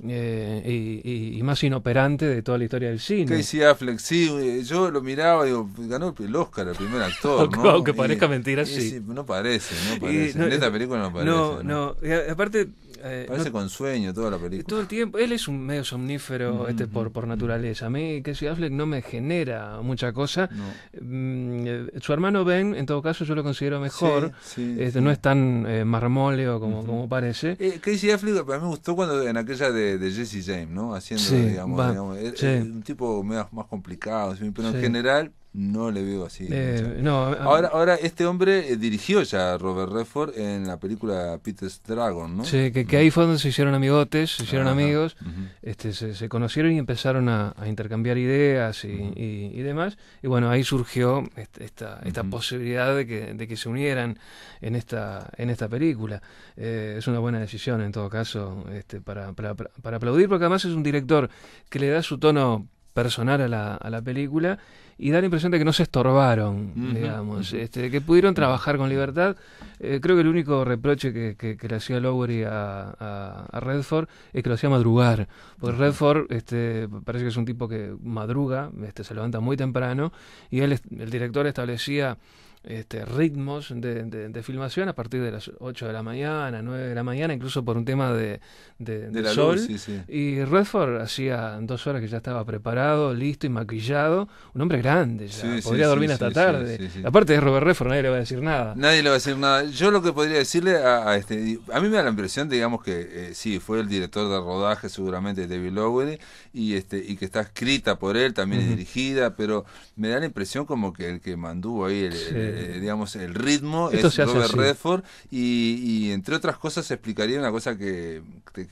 eh, y, más inoperante de toda la historia del cine. Casey Affleck, sí, eh, yo lo miraba y digo, ganó el Oscar el primer actor. ¿no? Aunque parezca mentira, sí. No parece, no parece. en eh, esta película no parece. no, no. aparte eh, parece con sueño toda la película. Todo el tiempo. Él es un medio somnífero mm, este mm, por, mm. por naturaleza. A mí Casey Affleck no me genera mucha cosa. Eh, su hermano Ben, en todo caso, yo lo considero mejor. este, No es tan eh, marmóleo marmoleo como, como parece. Casey Affleck a mí me gustó cuando en aquella de, Jesse James, ¿no? Haciendo, digamos, un tipo más, más complicado. Pero en general no le veo así. Eh, no, ahora, ahora, este hombre eh, dirigió ya a Robert Redford en la película Peter's Dragon, ¿no? Sí, que, que ahí fue donde se hicieron amigotes, se hicieron amigos, este, se, conocieron y empezaron a, intercambiar ideas y, y, demás. Y bueno, ahí surgió esta, esta posibilidad de que, de que, se unieran en esta, en esta película. Eh, es una buena decisión en todo caso este, para, para, para aplaudir, porque además es un director que le da su tono personal a la, a la película y da la impresión de que no se estorbaron, digamos, este, que pudieron trabajar con libertad. Eh, creo que el único reproche que, que, le hacía Lowery a, a, a, Redford es que lo hacía madrugar, porque Redford este, parece que es un tipo que madruga, este, se levanta muy temprano, y él, el director establecía este, ritmos de, filmación a partir de las 8 de la mañana, 9 de la mañana, incluso por un tema de, de, sol. Y Redford hacía dos horas que ya estaba preparado, listo y maquillado. Un hombre grande, ya. podría dormir hasta tarde. Aparte de Robert Redford, nadie le va a decir nada. Nadie le va a decir nada. Yo lo que podría decirle a, este. A mí me da la impresión, digamos, que eh, sí, fue el director de rodaje, seguramente, David Lowery, y, este, y que está escrita por él, también es dirigida, pero me da la impresión como que el que manduvo ahí el eh, digamos, el ritmo Esto es Robert Redford y, entre otras cosas explicaría una cosa que,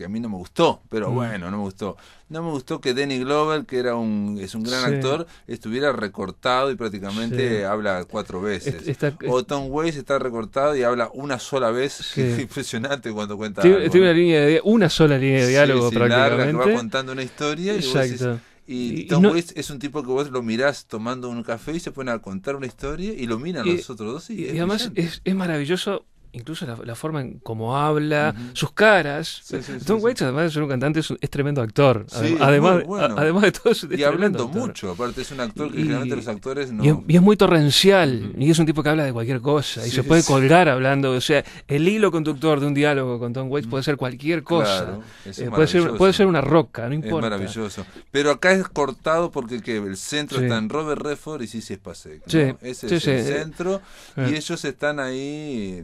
a mí no me gustó, pero mm. bueno, no me gustó. No me gustó que Danny Glover, que era un, es un gran actor, estuviera recortado y prácticamente habla cuatro veces. o Tom Waits está recortado y habla una sola vez. impresionante cuando cuenta. Tiene, una línea de, una sola línea de diálogo prácticamente. Larga, que va contando una historia y Exacto. Y, Tom no, es un tipo que vos lo mirás tomando un café y se pone a contar una historia y lo miran los otros dos. Y, además es maravilloso incluso la, forma en cómo habla, sus caras. Tom Waits, además de ser un cantante, es, tremendo actor. además, además de todo, Y hablando mucho, aparte es un actor que generalmente los actores no. Y es, muy torrencial, y es un tipo que habla de cualquier cosa, y se puede colgar hablando. O sea, el hilo conductor de un diálogo con Tom Waits puede ser cualquier cosa. Eh, puede, ser, una roca, no importa. Es maravilloso. Pero acá es cortado porque el centro está en Robert Redford y sí es ¿no? Ese es el centro, y eh. ellos están ahí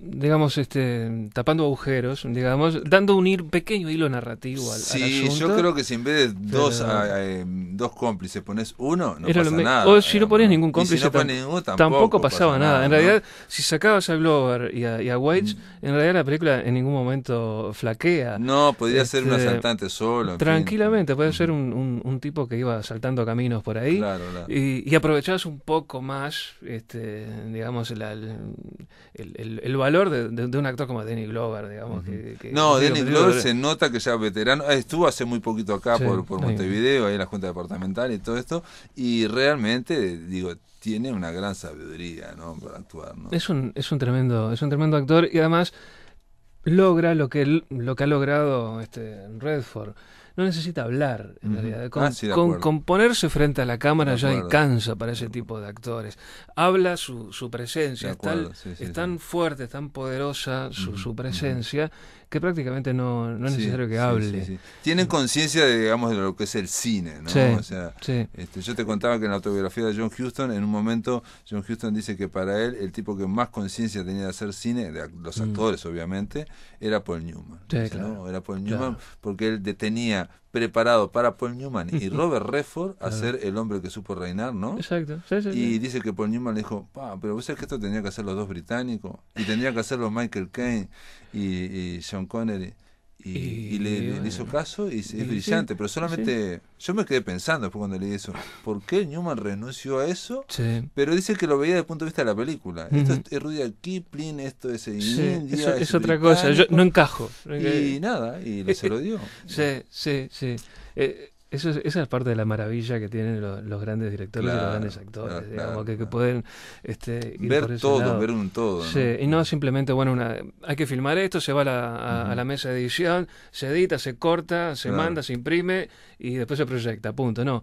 digamos, este, tapando agujeros, digamos, dando un pequeño hilo narrativo al, sí, Sí, yo creo que si en vez de dos, ah, eh, dos cómplices pones uno, no pasa nada. O si no pones ningún cómplice, tampoco, pasaba nada. En realidad, si sacabas a Glover y a, y mm. en realidad la película en ningún momento flaquea. No, podía ser este, un asaltante solo. Tranquilamente, puede ser un, tipo que iba saltando caminos por ahí. Y, y aprovechabas un poco más, este, digamos, el el, valor de, un actor como Danny Glover, digamos. que, no, Danny Glover se nota que ya veterano, ah, estuvo hace muy poquito acá por, por Montevideo, ahí en la Junta Departamental y todo esto, y realmente, digo, tiene una gran sabiduría para actuar. Es, un, es, un tremendo, es un tremendo actor y además logra lo que, lo que ha logrado este Redford no necesita hablar, en realidad. Ah, con, ponerse frente a la cámara ya cansa para ese tipo de actores. Habla su, su presencia, es, tan fuerte, tan poderosa su, su presencia que prácticamente no, es necesario que hable. Tienen conciencia, de, digamos, de lo que es el cine, ¿no? o sea, este, yo te contaba que en la autobiografía de John Huston, en un momento, John Huston dice que para él el tipo que más conciencia tenía de hacer cine, de los mm. actores obviamente, era Paul Newman. Era Paul Newman porque él detenía preparado para Paul Newman y Robert Redford a ser el hombre que supo reinar, ¿no? Exacto. y dice que Paul Newman le dijo, pero vos sabés que esto tenía que hacer los dos británicos y tenía que hacerlo Michael Caine y, Sean Connery. Y, le, hizo caso y es brillante, pero solamente yo me quedé pensando después cuando leí eso, ¿por qué Newman renunció a eso? Pero dice que lo veía desde el punto de vista de la película. Esto es Rudyard Kipling, esto es India. Eso, es, otra cosa, yo no encajo. Y nada, y se lo dio. Sí, sí, sí. Eh, esa es parte de la maravilla que tienen los, grandes directores y los grandes actores, digamos, que, pueden este, ver todo, ver un todo. Sí, y no simplemente, bueno, una, hay que filmar esto, se va a la, a la mesa de edición, se edita, se corta, se manda, se imprime y después se proyecta, punto. No,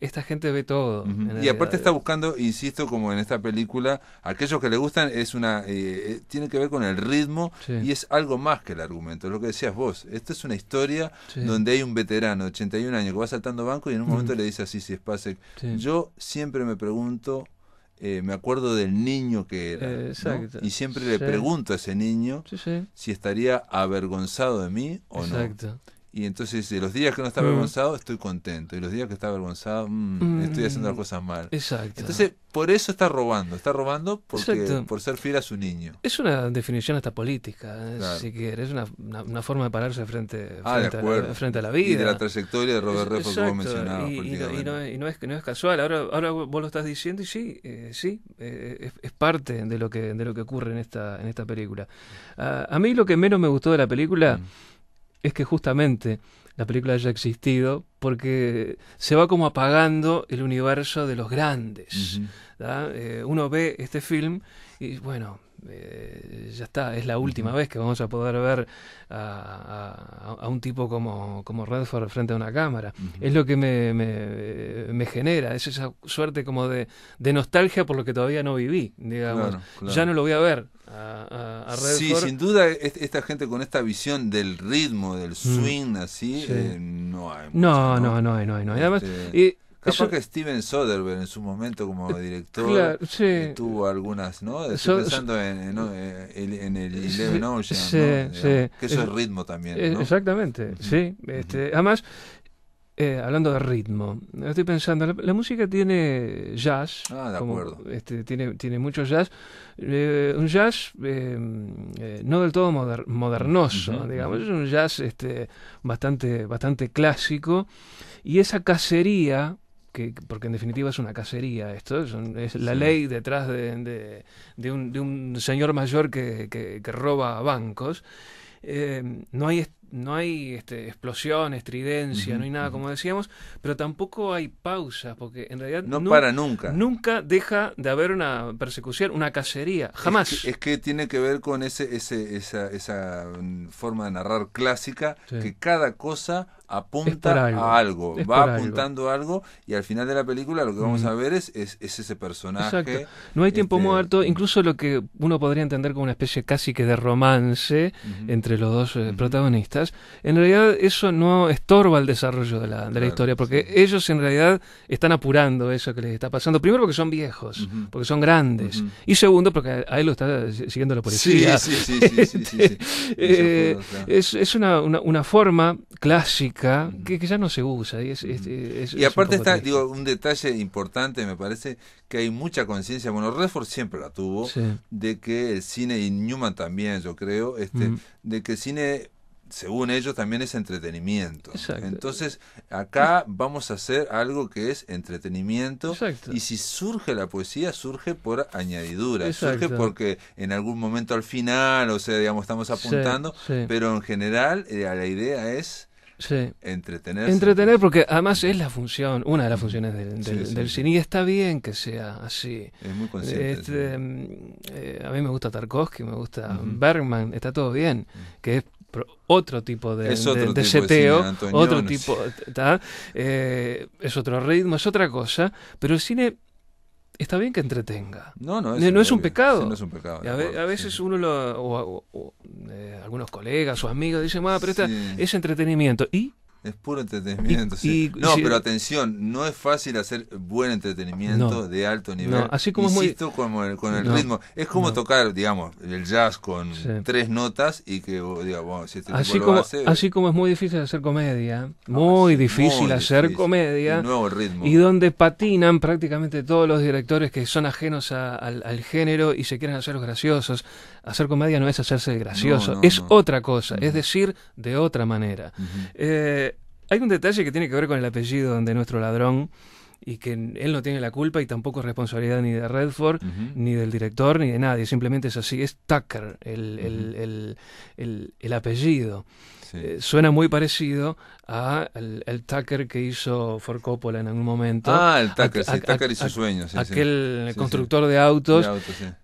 esta gente ve todo. Y aparte está buscando, insisto, como en esta película, aquellos que le gustan es una eh, eh, tiene que ver con el ritmo y es algo más que el argumento, lo que decías vos. Esta es una historia donde hay un veterano de 81 años que va saltando banco y en un momento le dice así si es pase. Yo siempre me pregunto eh, me acuerdo del niño que era. Y siempre le pregunto a ese niño si estaría avergonzado de mí o exacto. no. Y entonces los días que no está mm. avergonzado estoy contento. Y los días que está avergonzado mm, estoy haciendo las mm. cosas mal. Exacto. Entonces por eso está robando. Está robando porque, por ser fiel a su niño. Es una definición hasta política, así eh, si quieres. Es una, forma de pararse frente, ah, a la, vida. Y de la trayectoria de Robert Redford que mencionabas. Y, no, es, casual. Ahora, ahora vos lo estás diciendo y sí, eh, sí, eh, es, parte de lo que, de lo que ocurre en esta, en esta película. Ah, a mí lo que menos me gustó de la película es que justamente la película haya existido porque se va como apagando el universo de los grandes. Eh, uno ve este film y bueno, eh, ya está, es la última vez que vamos a poder ver a, un tipo como, Redford frente a una cámara. Es lo que me, me, genera, es esa suerte como de, nostalgia por lo que todavía no viví, digamos. Ya no lo voy a ver. A, Redford. Sí, sin duda esta gente con esta visión del ritmo, del mm. swing, así, eh, no hay. Mucho, no, no, no, hay, no hay. No Además, este, Capaz que Steven Soderbergh en su momento como eh, director eh, tuvo algunas, ¿no? Estoy pensando eh, en, el sí, Ocean, Que eso es, ritmo también, Exactamente, sí. Este, además, hablando de ritmo, estoy pensando, la, música tiene jazz, ah, de acuerdo. Este, tiene, tiene mucho jazz, un jazz no del todo modernoso, digamos, es un jazz este, bastante, bastante clásico, y esa cacería que, porque en definitiva es una cacería esto, es, la ley detrás de, de, un, de, un, señor mayor que, que, roba bancos. Eh, no hay no hay este, explosión estridencia no hay nada como decíamos, pero tampoco hay pausa, porque en realidad no nunca, para nunca. Nunca deja de haber una persecución, una cacería, jamás. Es que, tiene que ver con ese, esa, esa, mm, forma de narrar clásica, que cada cosa apunta a algo, va apuntando algo. algo. y al final de la película lo que vamos a mm. ver es, es, ese personaje. No hay tiempo este, muerto, mm. incluso lo que uno podría entender como una especie casi que de romance entre los dos eh, protagonistas en realidad eso no estorba el desarrollo de la, historia, porque ellos en realidad están apurando eso que les está pasando. Primero porque son viejos, porque son grandes, y segundo porque a él lo está siguiendo la policía. Sí, sí, sí, es, una, forma clásica que, ya no se usa. Y, aparte está, digo, un detalle importante, me parece, que hay mucha conciencia, bueno, Redford siempre la tuvo, de que el cine, y Newman también, yo creo, este, de que el cine según ellos también es entretenimiento. Entonces, acá vamos a hacer algo que es entretenimiento. Y si surge la poesía, surge por añadidura. Surge porque en algún momento al final, o sea, digamos, estamos apuntando, pero en general eh, la idea es... Entretener. Entretener, porque además es la función, una de las funciones del, cine, y está bien que sea así. Es muy consciente. Este, mm, eh, a mí me gusta Tarkovsky, me gusta Bergman, está todo bien, que es otro tipo de, seteo, otro tipo, eh, es otro ritmo, es otra cosa, pero el cine está bien que entretenga. No, es, un pecado. a, veces uno, o, eh, algunos colegas o amigos dicen, pero es entretenimiento. ¿Y? Es puro entretenimiento. no, pero atención, no es fácil hacer buen entretenimiento de alto nivel. así como Insisto muy, con el, ritmo. Es como tocar, digamos, el jazz con tres notas y que, digamos, si este así como, Así como es muy difícil hacer comedia, muy difícil hacer comedia. Y donde patinan prácticamente todos los directores que son ajenos al, género y se quieren hacer los graciosos. Hacer comedia no es hacerse gracioso, es otra cosa, es decir, de otra manera. Hay un detalle que tiene que ver con el apellido de nuestro ladrón y que él no tiene la culpa y tampoco responsabilidad ni de Redford, ni del director, ni de nadie. Simplemente es así. Es Tucker el, apellido. Eh, suena muy parecido a el, Tucker que hizo For Coppola en algún momento. Ah, el Tucker, sí, Tucker y sus sueños. aquel constructor de autos.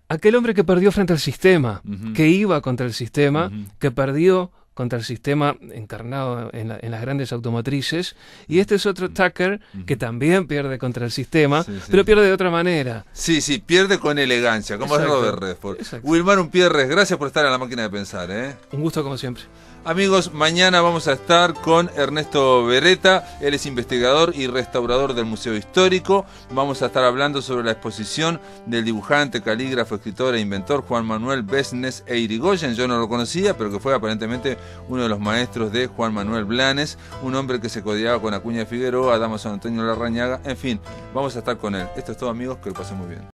aquel hombre que perdió frente al sistema, que iba contra el sistema, que perdió contra el sistema encarnado en, las grandes automotrices. Y mm. este es otro mm. Tucker que también pierde contra el sistema, pero pierde de otra manera. Sí, sí, pierde con elegancia, como es Robert Redford. Wilmar Pierres, gracias por estar en la máquina de pensar. ¿eh? Un gusto como siempre. Amigos, mañana vamos a estar con Ernesto Beretta, él es investigador y restaurador del Museo Histórico. Vamos a estar hablando sobre la exposición del dibujante, calígrafo, escritor e inventor Juan Manuel Besnes e Irigoyen. Yo no lo conocía, pero que fue aparentemente uno de los maestros de Juan Manuel Blanes, un hombre que se codiaba con Acuña Figueroa, Damaso Antonio Larrañaga, en fin, vamos a estar con él. Esto es todo amigos, que lo pasen muy bien.